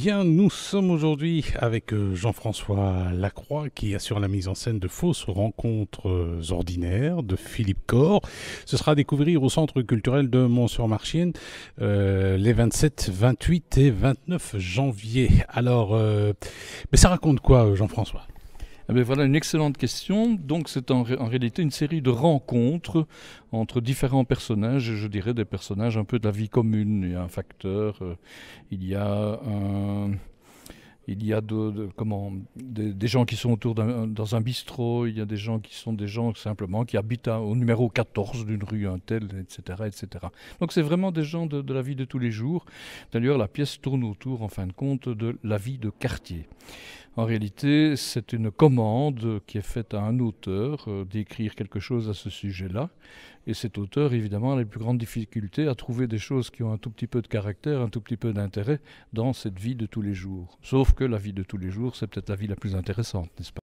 Bien, nous sommes aujourd'hui avec euh, Jean-François Lacroix qui assure la mise en scène de fausses rencontres euh, ordinaires de Philippe Corr. Ce sera à découvrir au Centre culturel de Mont-sur-Marchienne euh, les 27, 28 et 29 janvier. Alors, mais ça raconte quoi, Jean-François eh voilà une excellente question. Donc c'est en, réalité une série de rencontres entre différents personnages, je dirais des personnages un peu de la vie commune. Il y a un facteur, euh, il y a un... Il y a des, gens qui sont autour dans un bistrot, il y a des gens qui sont des gens simplement qui habitent au numéro 14 d'une rue, un tel, etc. etc. Donc c'est vraiment des gens de, de, la vie de tous les jours. D'ailleurs, la pièce tourne autour, en fin de compte, de la vie de quartier. En réalité, c'est une commande qui est faite à un auteur euh, d'écrire quelque chose à ce sujet-là. Et cet auteur, évidemment, a les plus grandes difficultés à trouver des choses qui ont un tout petit peu de caractère, un tout petit peu d'intérêt dans cette vie de tous les jours. Sauf que la vie de tous les jours, c'est peut-être la vie la plus intéressante, n'est-ce pas